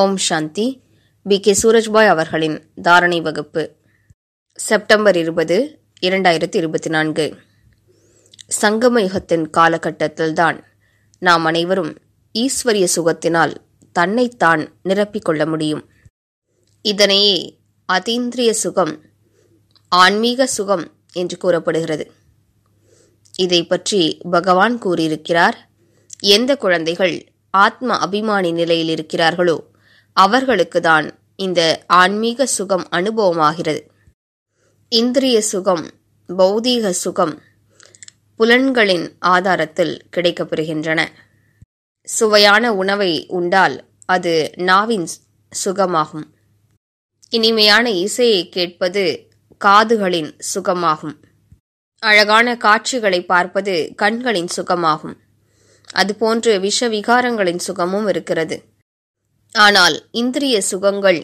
ஓம் சாந்தி B K சூரஜ்பாய் அவர்களின் தாரணை வகுப்பு செப்டம்பர் இருபது இரண்டாயிரத்தி இருபத்தி நான்கு சங்கம யுகத்தின் காலகட்டத்தில்தான் நாம் அனைவரும் ஈஸ்வரிய சுகத்தினால் தன்னைத்தான் நிரப்பிக்கொள்ள முடியும் இதனையே அதீந்திரிய சுகம் ஆன்மீக சுகம் என்று கூறப்படுகிறது இதை பற்றி பகவான் கூறியிருக்கிறார் எந்த குழந்தைகள் ஆத்ம அபிமானி நிலையில் இருக்கிறார்களோ அவர்களுக்குதான் இந்த ஆன்மீக சுகம் அனுபவமாகிறது இந்திரிய சுகம் பௌதீக சுகம் புலன்களின் ஆதாரத்தில் கிடைக்கப்பெறுகின்றன சுவையான உணவை உண்டால் அது நாவின் சுகமாகும் இனிமையான இசையை கேட்பது காதுகளின் சுகமாகும் அழகான காட்சிகளை பார்ப்பது கண்களின் சுகமாகும் அதுபோன்று விஷ விகாரங்களின் சுகமும் இருக்கிறது ஆனால் இந்திரிய சுகங்கள்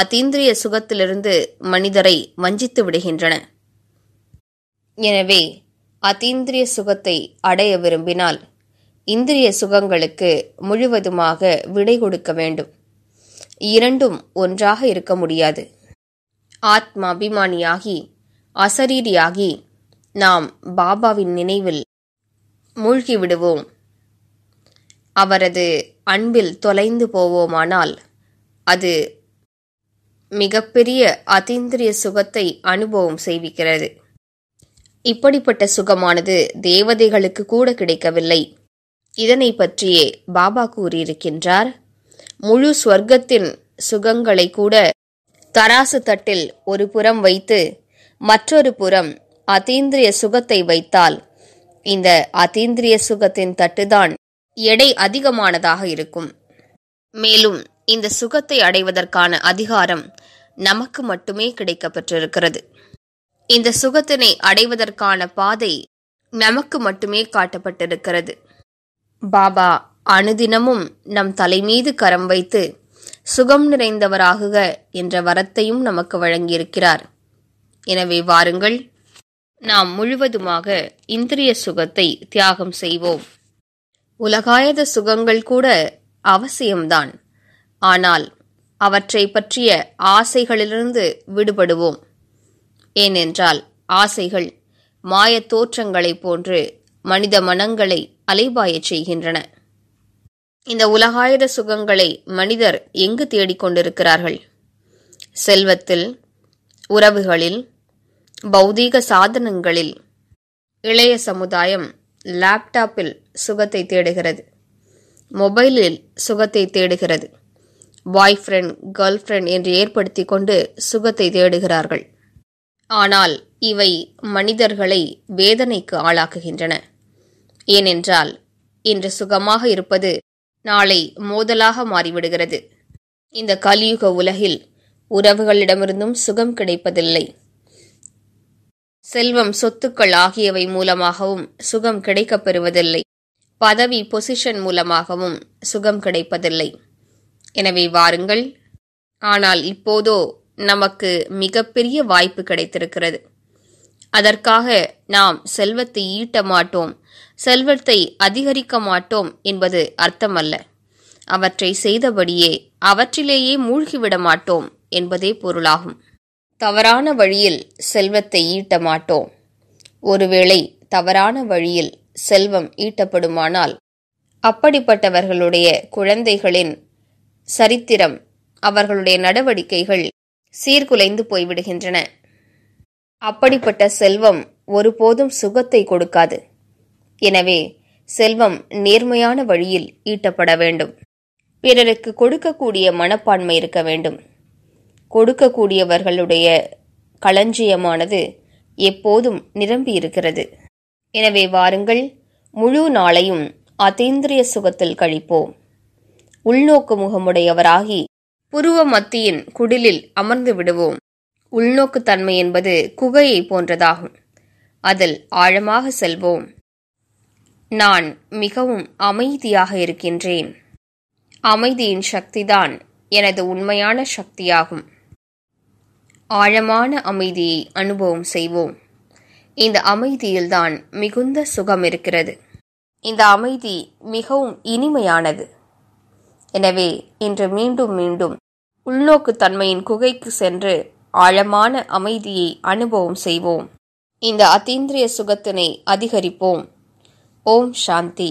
அத்தீந்திரிய சுகத்திலிருந்து மனிதரை வஞ்சித்து விடுகின்றன எனவே அத்தீந்திரிய சுகத்தை அடைய விரும்பினால் இந்திரிய சுகங்களுக்கு முழுவதுமாக விடை கொடுக்க வேண்டும் இரண்டும் ஒன்றாக இருக்க முடியாது ஆத்மாபிமானியாகி அசரீரியாகி நாம் பாபாவின் நினைவில் மூழ்கிவிடுவோம் அவரது அன்பில் தொலைந்து போவோமானால் அது மிகப்பெரிய அதீந்திரிய சுகத்தை அனுபவம் செய்விக்கிறது இப்படிப்பட்ட சுகமானது தேவதைகளுக்கு கூட கிடைக்கவில்லை இதனை பற்றியே பாபா கூறியிருக்கின்றார் முழு ஸ்வர்க்கத்தின் சுகங்களை கூட தராசு தட்டில் ஒரு புறம் வைத்து மற்றொரு புறம் அதீந்திரிய சுகத்தை வைத்தால் இந்த அதீந்திரிய சுகத்தின் தட்டுதான் எடை அதிகமானதாக இருக்கும் மேலும் இந்த சுகத்தை அடைவதற்கான அதிகாரம் நமக்கு மட்டுமே பெற்றிருக்கிறது இந்த சுகத்தினை அடைவதற்கான பாதை நமக்கு மட்டுமே காட்டப்பட்டிருக்கிறது பாபா அனுதினமும் நம் தலைமீது கரம் வைத்து சுகம் நிறைந்தவராகுக என்ற வரத்தையும் நமக்கு வழங்கியிருக்கிறார் எனவே வாருங்கள் நாம் முழுவதுமாக இந்திரிய சுகத்தை தியாகம் செய்வோம் உலகாயத சுகங்கள் கூட அவசியம்தான் ஆனால் அவற்றை பற்றிய ஆசைகளிலிருந்து விடுபடுவோம் ஏனென்றால் ஆசைகள் மாயத் தோற்றங்களைப் போன்று மனித மனங்களை அலைபாயச் செய்கின்றன இந்த உலகாயுத சுகங்களை மனிதர் எங்கு தேடிக்கொண்டிருக்கிறார்கள் செல்வத்தில் உறவுகளில் பௌதீக சாதனங்களில் இளைய சமுதாயம் லேப்டாப்பில் சுகத்தை தேடுகிறது மொபைலில் சுகத்தை தேடுகிறது பாய் ஃப்ரெண்ட் கேர்ள் ஃப்ரெண்ட் என்று ஏற்படுத்தி கொண்டு சுகத்தை தேடுகிறார்கள் ஆனால் இவை மனிதர்களை வேதனைக்கு ஆளாக்குகின்றன ஏனென்றால் இன்று சுகமாக இருப்பது நாளை மோதலாக மாறிவிடுகிறது இந்த கலியுக உலகில் உறவுகளிடமிருந்தும் சுகம் கிடைப்பதில்லை செல்வம் சொத்துக்கள் ஆகியவை மூலமாகவும் சுகம் கிடைக்கப் பெறுவதில்லை பதவி பொசிஷன் மூலமாகவும் சுகம் கிடைப்பதில்லை எனவே வாருங்கள் ஆனால் இப்போதோ நமக்கு மிகப்பெரிய வாய்ப்பு கிடைத்திருக்கிறது அதற்காக நாம் செல்வத்தை ஈட்ட மாட்டோம் செல்வத்தை அதிகரிக்க மாட்டோம் என்பது அர்த்தமல்ல அவற்றை செய்தபடியே அவற்றிலேயே மூழ்கிவிட மாட்டோம் என்பதே பொருளாகும் தவறான வழியில் செல்வத்தை ஈட்ட மாட்டோம் ஒருவேளை தவறான வழியில் செல்வம் ஈட்டப்படுமானால் அப்படிப்பட்டவர்களுடைய குழந்தைகளின் சரித்திரம் அவர்களுடைய நடவடிக்கைகள் சீர்குலைந்து போய்விடுகின்றன அப்படிப்பட்ட செல்வம் ஒருபோதும் சுகத்தை கொடுக்காது எனவே செல்வம் நேர்மையான வழியில் ஈட்டப்பட வேண்டும் பிறருக்கு கொடுக்கக்கூடிய மனப்பான்மை இருக்க வேண்டும் கொடுக்கக்கூடியவர்களுடைய களஞ்சியமானது எப்போதும் நிரம்பியிருக்கிறது எனவே வாருங்கள் முழு நாளையும் அத்தேந்திரிய சுகத்தில் கழிப்போம் உள்நோக்கு முகமுடையவராகி புருவ மத்தியின் குடிலில் அமர்ந்து விடுவோம் உள்நோக்கு தன்மை என்பது குகையை போன்றதாகும் அதில் ஆழமாக செல்வோம் நான் மிகவும் அமைதியாக இருக்கின்றேன் அமைதியின் சக்திதான் எனது உண்மையான சக்தியாகும் ஆழமான அமைதியை அனுபவம் செய்வோம் இந்த அமைதியில்தான் மிகுந்த சுகம் இருக்கிறது இந்த அமைதி மிகவும் இனிமையானது எனவே இன்று மீண்டும் மீண்டும் உள்நோக்கு தன்மையின் குகைக்கு சென்று ஆழமான அமைதியை அனுபவம் செய்வோம் இந்த அத்தீந்திரிய சுகத்தினை அதிகரிப்போம் ஓம் சாந்தி